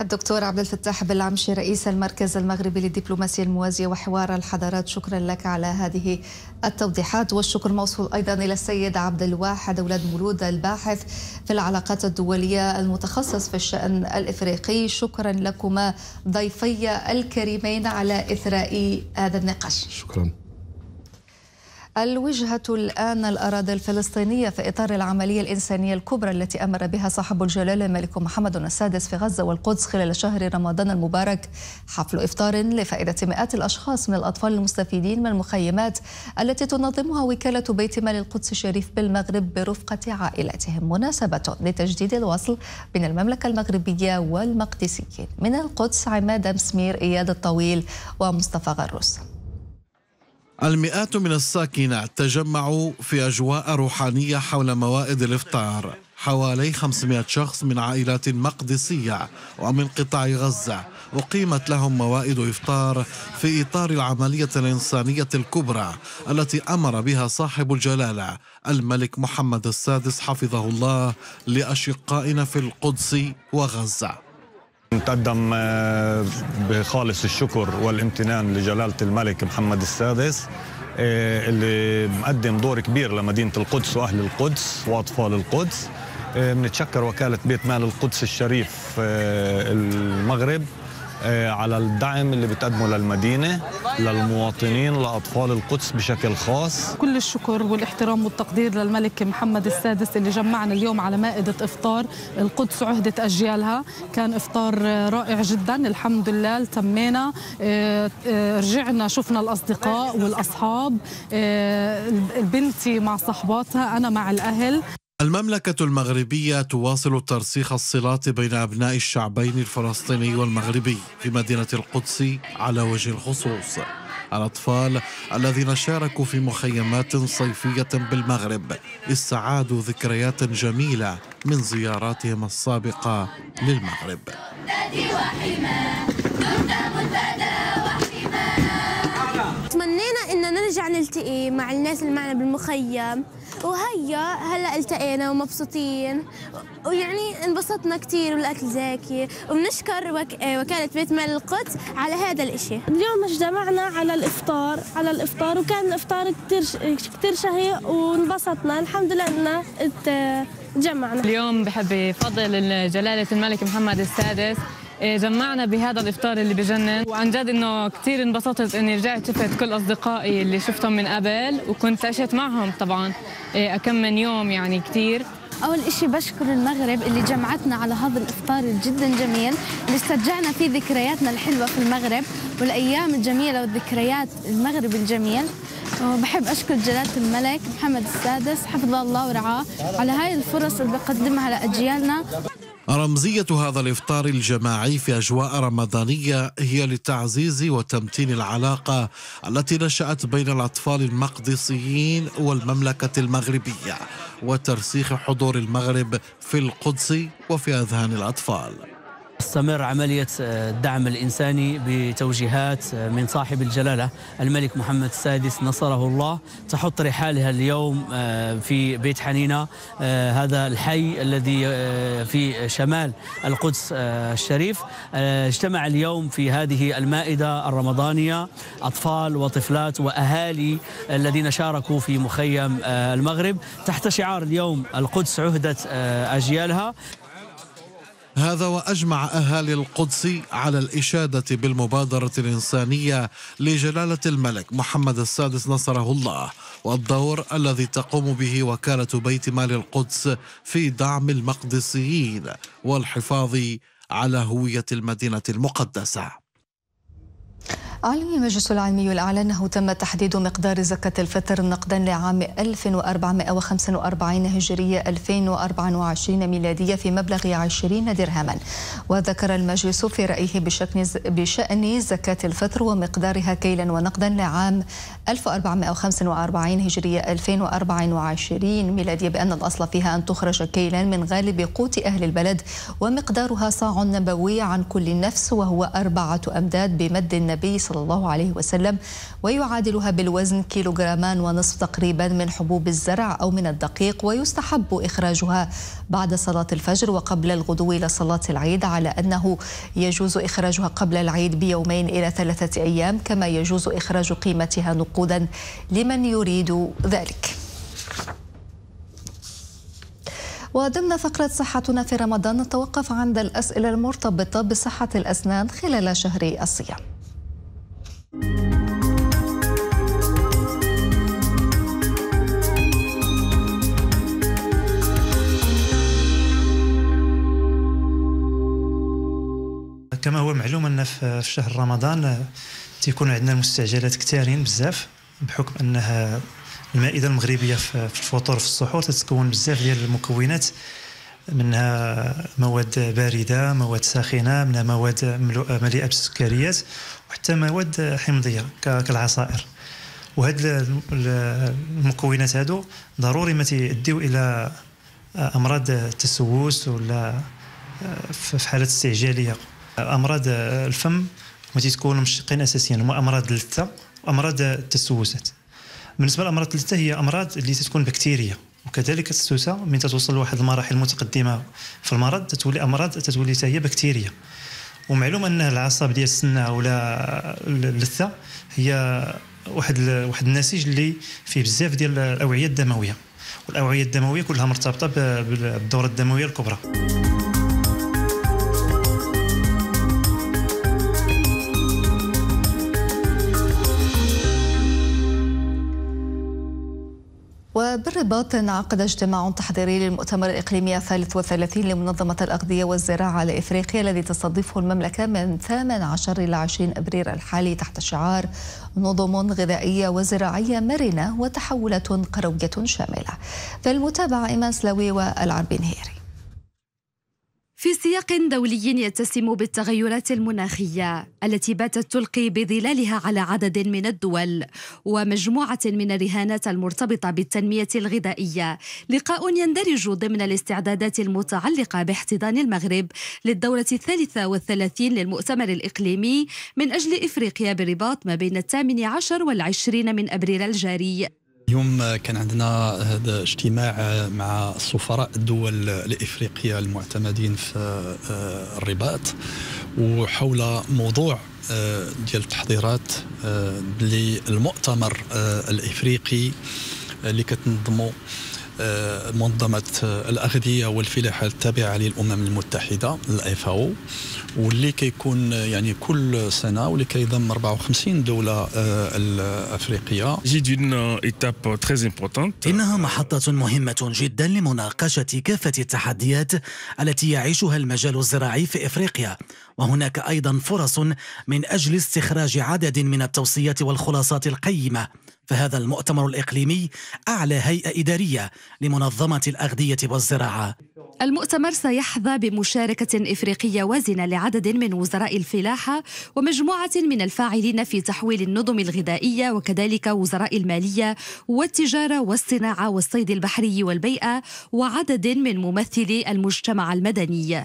Speaker 1: الدكتور عبد الفتاح بلعمشي رئيس المركز المغربي للدبلوماسية الموازية وحوار الحضارات شكرا لك على هذه التوضيحات والشكر موصول أيضا إلى السيد عبد الواحد أولاد مولود الباحث في العلاقات الدولية المتخصص في الشأن الإفريقي شكرا لكما ضيفي الكريمين على إثراء هذا النقاش شكرا الوجهة الآن الأراضي الفلسطينية في إطار العملية الإنسانية الكبرى التي أمر بها صاحب الجلالة الملك محمد السادس في غزة والقدس خلال شهر رمضان المبارك حفل إفطار لفائدة مئات الأشخاص من الأطفال المستفيدين من المخيمات التي تنظمها وكالة بيت مال القدس الشريف بالمغرب برفقة عائلتهم مناسبة لتجديد الوصل بين المملكة المغربية والمقدسيين من القدس عماد مسمير إياد الطويل ومصطفى غروس
Speaker 12: المئات من الساكنة تجمعوا في أجواء روحانية حول موائد الإفطار حوالي 500 شخص من عائلات مقدسية ومن قطاع غزة أقيمت لهم موائد إفطار في إطار العملية الإنسانية الكبرى التي أمر بها صاحب الجلالة الملك محمد السادس حفظه الله لأشقائنا في القدس وغزة نتقدم آه، بخالص الشكر والامتنان لجلالة الملك محمد السادس آه، اللي مقدم دور كبير لمدينة القدس وأهل القدس وأطفال القدس آه، بنتشكر وكالة بيت مال القدس الشريف المغرب آه، على الدعم اللي بتقدمه للمدينة للمواطنين لأطفال القدس بشكل خاص
Speaker 6: كل الشكر والاحترام والتقدير للملك محمد السادس اللي جمعنا اليوم على مائدة إفطار القدس عهدة أجيالها كان إفطار رائع جدا الحمد لله تمينا آه، آه، رجعنا شفنا الأصدقاء والأصحاب بنتي مع صحباتها أنا مع الأهل
Speaker 12: المملكة المغربية تواصل ترسيخ الصلات بين أبناء الشعبين الفلسطيني والمغربي في مدينة القدس على وجه الخصوص الأطفال الذين شاركوا في مخيمات صيفية بالمغرب استعادوا ذكريات جميلة من زياراتهم السابقة للمغرب
Speaker 13: كنا نرجع نلتقي مع الناس اللي معنا بالمخيم وهيا هلا التقينا ومبسوطين ويعني انبسطنا كثير والاكل زاكي وبنشكر وك... آه، وكاله بيت مال القدس على هذا الاشي اليوم اجتمعنا على الافطار على الافطار وكان الافطار كثير
Speaker 4: كثير شهي وانبسطنا الحمد لله انه ات... جمعنا اليوم بحب فضل جلاله الملك محمد السادس إيه، جمعنا بهذا الافطار اللي بجنن وعن جد انه كثير انبسطت اني رجعت شفت كل اصدقائي اللي شفتهم من قبل وكنت عشت معهم طبعا إيه، كم من يوم يعني كثير أول إشي بشكر المغرب
Speaker 13: اللي جمعتنا على هذا الإفطار جدا جميل اللي استرجعنا فيه ذكرياتنا الحلوة في المغرب والأيام الجميلة والذكريات المغرب الجميل وبحب أشكر جلالة الملك محمد السادس حفظه الله ورعاه على هاي الفرص اللي بقدمها لأجيالنا
Speaker 12: رمزية هذا الإفطار الجماعي في أجواء رمضانية هي لتعزيز وتمتين العلاقة التي نشأت بين الأطفال المقدسيين والمملكة المغربية وترسيخ حضور المغرب في القدس وفي أذهان الأطفال تستمر عملية آه، الدعم الإنساني
Speaker 4: بتوجيهات آه، من صاحب الجلالة الملك محمد السادس نصره الله تحط رحالها اليوم آه، في بيت حنينة هذا الحي الذي في شمال القدس الشريف اجتمع اليوم في هذه المائدة الرمضانية أطفال وطفلات وأهالي الذين شاركوا
Speaker 12: في مخيم المغرب تحت شعار اليوم القدس عهدة أجيالها هذا وأجمع أهالي القدس على الإشادة بالمبادرة الإنسانية لجلالة الملك محمد السادس نصره الله والدور الذي تقوم به وكالة بيت مال القدس في دعم المقدسيين والحفاظ على هوية المدينة المقدسة
Speaker 1: أعلن المجلس العلمي الأعلى أنه تم تحديد مقدار زكاة الفطر نقدا لعام 1445 هجرية 2024 ميلادية في مبلغ 20 درهما وذكر المجلس في رأيه بشكل بشأن زكاة الفطر ومقدارها كيلا ونقدا لعام 1445 هجرية 2024 ميلادية بأن الأصل فيها أن تخرج كيلا من غالب قوت أهل البلد ومقدارها صاع نبوي عن كل نفس وهو أربعة أمداد بمد النبي صلى صلى الله عليه وسلم ويعادلها بالوزن كيلوغرامان ونصف تقريبا من حبوب الزرع أو من الدقيق ويستحب إخراجها بعد صلاة الفجر وقبل الغدو إلى صلاة العيد على أنه يجوز إخراجها قبل العيد بيومين إلى ثلاثة أيام كما يجوز إخراج قيمتها نقودا لمن يريد ذلك وضمن فقرة صحتنا في رمضان نتوقف عند الأسئلة المرتبطة بصحة الأسنان خلال شهر الصيام كما هو
Speaker 8: معلوم ان في شهر رمضان تيكون عندنا المستعجلات كثيرين بزاف بحكم انها المائده المغربيه في الفطور في السحور تتكون بزاف ديال المكونات منها مواد بارده مواد ساخنه منها مواد مليئه بالسكريات وحتى مواد حمضيه كالعصائر وهاد المكونات هادو ضروري ما تيؤديو الى آه، امراض التسوس ولا آه، في حالات استعجاليه آه، امراض الفم ما تيكونوا مشقين اساسيا هما امراض اللثه وامراض التسوسات بالنسبه لامراض اللثه هي امراض اللي تتكون بكتيريه وكذلك السوسه من تتوصل لواحد المراحل المتقدمه في المرض تتولي امراض تتولي هي بكتيريه ومعلوم ان العصب ديال السنه ولا اللثه هي واحد واحد النسيج اللي فيه بزاف ديال الاوعيه الدمويه والاوعيه الدمويه كلها مرتبطه بالدوره الدمويه الكبرى
Speaker 1: وبالرباط انعقد اجتماع تحضيري للمؤتمر الإقليمي الثالث والثلاثين لمنظمة الأغذية والزراعة لإفريقيا الذي تستضيفه المملكة من 18 إلى 20 أبريل الحالي تحت شعار نظم غذائية وزراعية مرنة وتحولات قروية شاملة فالمتابعه إيمان سلاوي والعربي نهيري
Speaker 13: في سياق دولي يتسم بالتغيرات المناخية التي باتت تلقي بظلالها على عدد من الدول ومجموعة من الرهانات المرتبطة بالتنمية الغذائية لقاء يندرج ضمن الاستعدادات المتعلقة باحتضان المغرب للدورة الثالثة والثلاثين للمؤتمر الإقليمي من أجل إفريقيا برباط ما بين الثامن عشر والعشرين من أبريل الجاري
Speaker 14: اليوم
Speaker 12: كان عندنا هذا اجتماع مع سفراء الدول الافريقيه المعتمدين في آه، الرباط وحول موضوع آه، ديال التحضيرات آه، للمؤتمر الافريقي اللي كتنظمه آه، منظمه الاغذيه والفلاحه التابعه للامم المتحده الاف او واللي كيكون يعني كل سنه واللي كيضم 54 دوله آه، الافريقيه
Speaker 11: انها محطه مهمه جدا لمناقشه كافه التحديات التي يعيشها المجال الزراعي في افريقيا وهناك ايضا فرص من اجل استخراج عدد من التوصيات والخلاصات القيمه فهذا المؤتمر الإقليمي أعلى هيئة إدارية لمنظمة الأغذية والزراعة
Speaker 13: المؤتمر سيحظى بمشاركة إفريقية وازنة لعدد من وزراء الفلاحة ومجموعة من الفاعلين في تحويل النظم الغذائية وكذلك وزراء المالية والتجارة والصناعة والصيد البحري والبيئة وعدد من ممثلي المجتمع المدني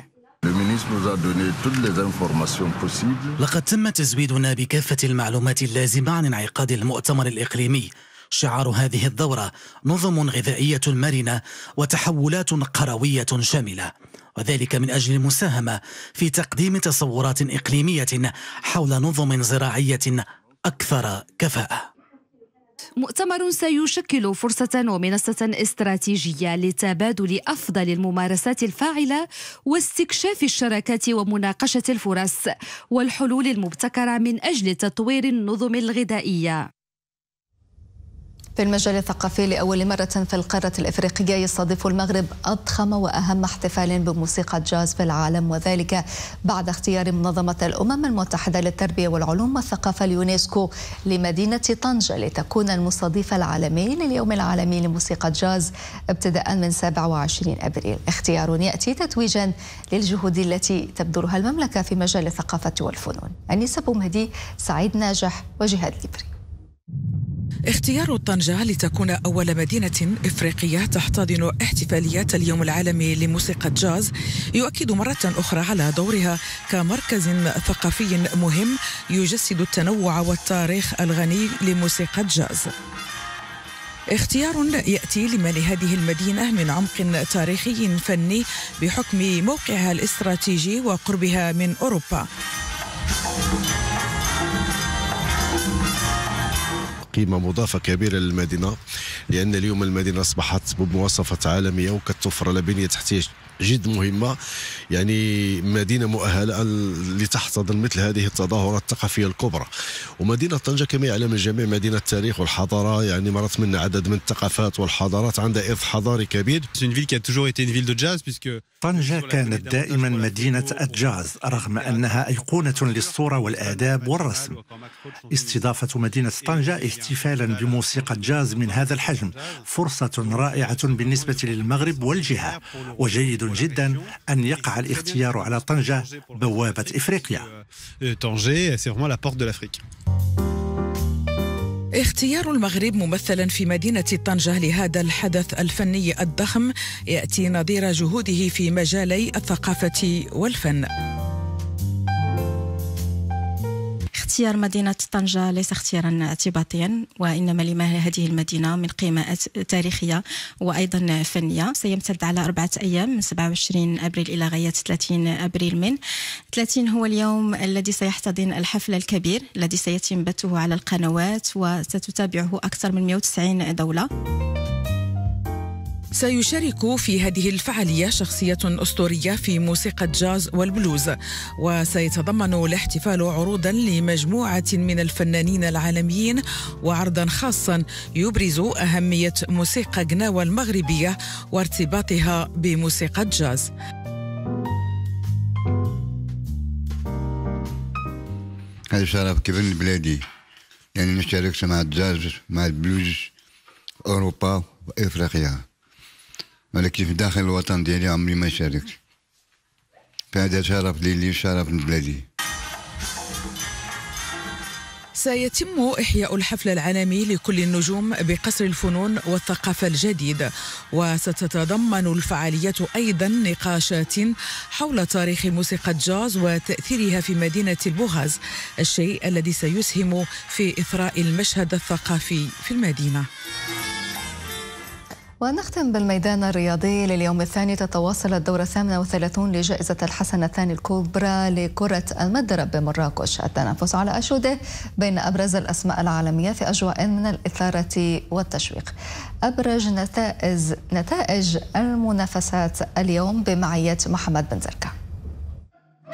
Speaker 11: لقد تم تزويدنا بكافة المعلومات اللازمة عن انعقاد المؤتمر الإقليمي شعار هذه الدورة نظم غذائية مرنة وتحولات قروية شاملة وذلك من أجل المساهمة في تقديم تصورات إقليمية حول نظم زراعية أكثر كفاءة
Speaker 13: مؤتمر سيشكل فرصة ومنصة استراتيجية لتبادل أفضل الممارسات الفاعلة واستكشاف الشراكات ومناقشة الفرص والحلول المبتكرة من أجل تطوير النظم الغذائية
Speaker 1: في المجال الثقافي لأول مرة في القارة الإفريقية يستضيف المغرب أضخم وأهم احتفال بموسيقى الجاز في العالم وذلك بعد اختيار منظمة الأمم المتحدة للتربية والعلوم والثقافة اليونسكو لمدينة طنجة لتكون المستضيف العالمي لليوم العالمي لموسيقى الجاز ابتداء من 27 أبريل اختيار يأتي تتويجا للجهود التي تبذلها المملكة في مجال الثقافة والفنون أنيسة بومهدي سعيد ناجح وجهاد ليبري
Speaker 15: اختيار طنجة لتكون أول مدينة إفريقية تحتضن احتفاليات اليوم العالمي لموسيقى الجاز يؤكد مرة أخرى على دورها كمركز ثقافي مهم يجسد التنوع والتاريخ الغني لموسيقى الجاز اختيار ياتي لمال هذه المدينه من عمق تاريخي فني بحكم موقعها الاستراتيجي وقربها من اوروبا
Speaker 5: قيمة مضافة كبيرة للمدينة لأن اليوم المدينة أصبحت بمواصفة عالمية وكتوفر على بنية تحتية جد مهمة يعني مدينة مؤهلة لتحتضن مثل هذه التظاهرات الثقافية الكبرى ومدينة طنجة كما يعلم الجميع مدينة التاريخ والحضارة يعني مرت من عدد من الثقافات والحضارات عندها إرث حضاري كبير
Speaker 8: طنجة كانت دائما مدينة الجاز رغم أنها أيقونة للصورة والآداب والرسم استضافة مدينة طنجة احتفالا بموسيقى الجاز من هذا الحجم فرصة رائعة بالنسبة للمغرب والجهة وجيد جدا أن يقع الاختيار على طنجة بوابة إفريقيا طنجة هي vraiment la porte l'Afrique.
Speaker 15: اختيار المغرب ممثلا في مدينة طنجة لهذا الحدث الفني الضخم يأتي نظير جهوده في مجالي الثقافة والفن.
Speaker 11: اختيار مدينة طنجة ليس اختيارا اعتباطيا وإنما لما هذه المدينة من قيمة تاريخية وأيضا فنية سيمتد على أربعة أيام من 27 أبريل إلى غاية 30 أبريل من 30 هو اليوم الذي سيحتضن الحفل الكبير
Speaker 15: الذي سيتم بثه على القنوات وستتابعه أكثر من 190 دولة سيشارك في هذه الفعالية شخصية أسطورية في موسيقى الجاز والبلوز وسيتضمن الاحتفال عروضا لمجموعة من الفنانين العالميين وعرضا خاصا يبرز أهمية موسيقى جناوة المغربية وارتباطها بموسيقى الجاز
Speaker 9: هذا شرف كبير لبلادي يعني نشارك مع الجاز مع البلوز أوروبا وإفريقيا ولكن في داخل الوطن ديالي عمري ما شاركت فهذا شرف لي وشرف لبلادي
Speaker 15: سيتم إحياء الحفل العالمي لكل النجوم بقصر الفنون والثقافة الجديد وستتضمن الفعاليات أيضا نقاشات حول تاريخ موسيقى الجاز وتأثيرها في مدينة البوغاز الشيء الذي سيسهم في إثراء المشهد الثقافي في المدينة
Speaker 1: ونختم بالميدان الرياضي لليوم الثاني تتواصل الدورة الثامنة والثلاثون لجائزة الحسن الثاني الكبرى لكرة المضرب بمراكش التنافس على أشوده بين أبرز الأسماء العالمية في أجواء من الإثارة والتشويق أبرز نتائج نتائج المنافسات اليوم بمعية محمد بن زركه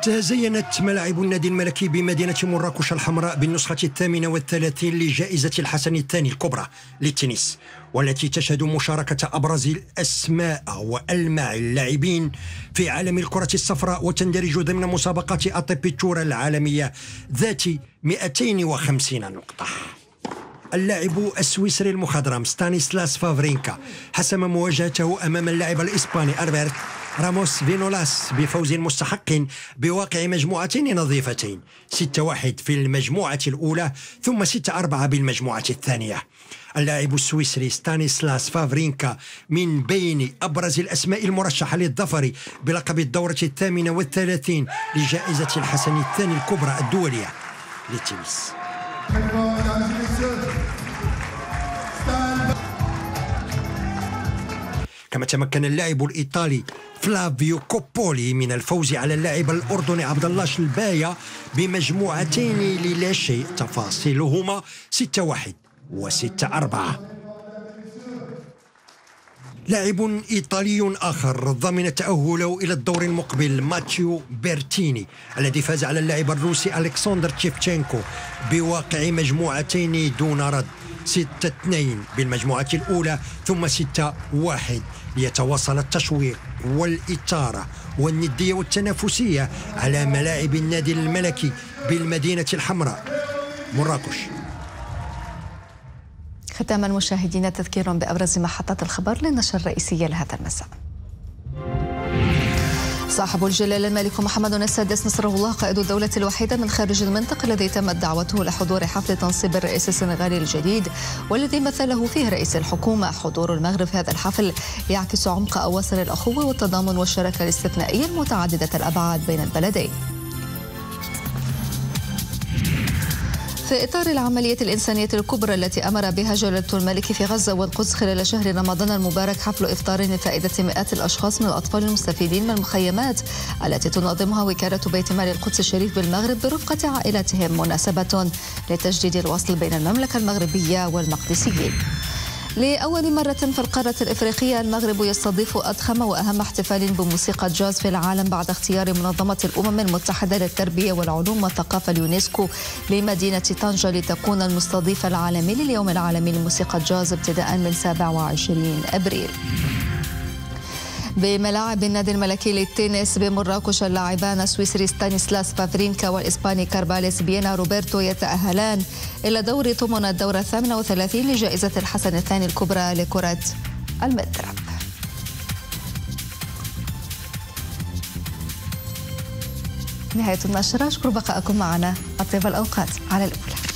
Speaker 14: تزينت ملاعب النادي الملكي بمدينة مراكش الحمراء بالنسخة الثامنة والثلاثين لجائزة الحسن الثاني الكبرى للتنس والتي تشهد مشاركة أبرز الأسماء وألمع اللاعبين في عالم الكرة الصفراء وتندرج ضمن مسابقات أطب التورة العالمية ذات 250 نقطة اللاعب السويسري المخضرم ستانيسلاس فافرينكا حسم مواجهته أمام اللاعب الإسباني أربرت راموس فينولاس بفوز مستحق بواقع مجموعتين نظيفتين 6-1 في المجموعة الأولى ثم 6-4 بالمجموعة الثانية اللاعب السويسري ستانيسلاس فافرينكا من بين أبرز الأسماء المرشحة للظفر بلقب الدورة الثامنة والثلاثين لجائزة الحسن الثاني الكبرى الدولية للتنس كما تمكن اللاعب الإيطالي فلافيو كوبولي من الفوز على اللاعب الأردني عبد الله شلبايا بمجموعتين للا شيء تفاصيلهما 6-1 و 6-4 لاعب ايطالي اخر ضمن تاهله الى الدور المقبل ماتيو بيرتيني الذي فاز على اللاعب الروسي الكسندر تشيفتشينكو بواقع مجموعتين دون رد 6-2 بالمجموعة الأولى ثم 6-1 ليتواصل التشويق والإثارة والندية والتنافسية على ملاعب النادي الملكي بالمدينة الحمراء مراكش
Speaker 1: ختاما مشاهدينا تذكير بأبرز محطات الخبر للنشر الرئيسية لهذا المساء صاحب الجلالة الملك محمد السادس نصره الله قائد الدولة الوحيدة من خارج المنطقة الذي تمت دعوته لحضور حفل تنصيب الرئيس السنغالي الجديد والذي مثله فيه رئيس الحكومة حضور المغرب في هذا الحفل يعكس عمق أواصر الأخوة والتضامن والشراكة الاستثنائية المتعددة الأبعاد بين البلدين في إطار العملية الإنسانية الكبرى التي أمر بها جلالة الملك في غزة والقدس خلال شهر رمضان المبارك حفل إفطار لفائدة مئات الأشخاص من الأطفال المستفيدين من المخيمات التي تنظمها وكالة بيت مال القدس الشريف بالمغرب برفقة عائلاتهم مناسبة لتجديد الوصل بين المملكة المغربية والمقدسيين لأول مرة في القارة الإفريقية المغرب يستضيف أضخم وأهم احتفال بموسيقى الجاز في العالم بعد اختيار منظمة الأمم المتحدة للتربية والعلوم والثقافة اليونسكو لمدينة طنجة لتكون المستضيف العالمي لليوم العالمي لموسيقى الجاز ابتداء من 27 أبريل بملاعب النادي الملكي للتنس بمراكش اللاعبان السويسري ستانيسلاس فافرينكا والإسباني كارباليس بينا روبرتو يتأهلان إلى دور ثمن الدورة 38 وثلاثين لجائزة الحسن الثاني الكبرى لكرة المضرب نهاية النشرة أشكر بقاءكم معنا أطيب الأوقات على الأولى